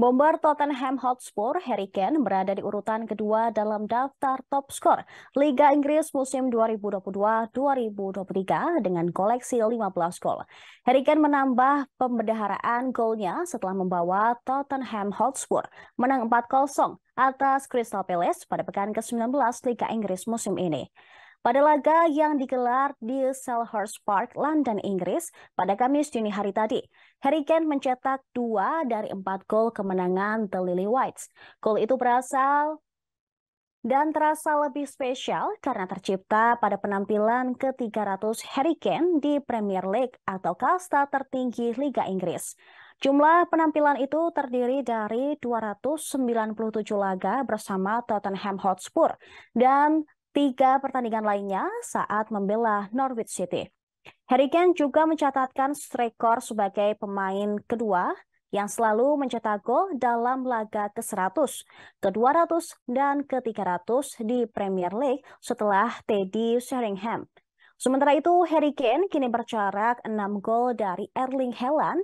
Bomber Tottenham Hotspur, Harry Kane, berada di urutan kedua dalam daftar top skor Liga Inggris musim 2022-2023 dengan koleksi 15 gol. Harry Kane menambah pembedaharaan golnya setelah membawa Tottenham Hotspur menang 4-0 atas Crystal Palace pada pekan ke-19 Liga Inggris musim ini. Pada laga yang digelar di Selhurst Park, London, Inggris, pada Kamis dini hari tadi, Harry Kane mencetak dua dari empat gol kemenangan The Lily Whites. Gol itu berasal dan terasa lebih spesial karena tercipta pada penampilan ke-300 Harry Kane di Premier League atau kasta tertinggi Liga Inggris. Jumlah penampilan itu terdiri dari 297 laga bersama Tottenham Hotspur dan tiga pertandingan lainnya saat membela Norwich City. Harry Kane juga mencatatkan rekor sebagai pemain kedua yang selalu mencetak gol dalam laga ke-100, ke-200, dan ke-300 di Premier League setelah Teddy Sheringham. Sementara itu, Harry Kane kini berjarak 6 gol dari Erling Haaland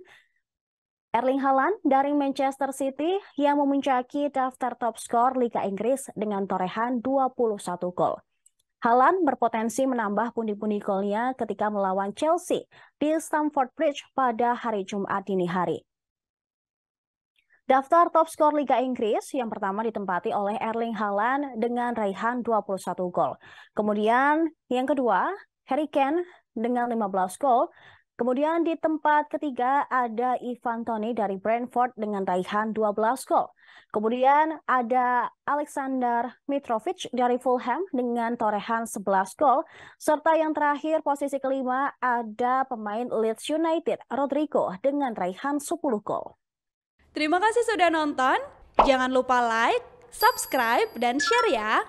Erling Haaland dari Manchester City yang memuncaki daftar top skor Liga Inggris dengan torehan 21 gol. Haaland berpotensi menambah pundi-pundi golnya ketika melawan Chelsea di Stamford Bridge pada hari Jumat dini hari. Daftar top skor Liga Inggris yang pertama ditempati oleh Erling Haaland dengan raihan 21 gol. Kemudian yang kedua, Harry Kane dengan 15 gol Kemudian di tempat ketiga ada Ivan Toni dari Brentford dengan raihan 12 gol. Kemudian ada Alexander Mitrovic dari Fulham dengan torehan 11 gol. Serta yang terakhir posisi kelima ada pemain Leeds United Rodrigo dengan raihan 10 gol. Terima kasih sudah nonton. Jangan lupa like, subscribe, dan share ya.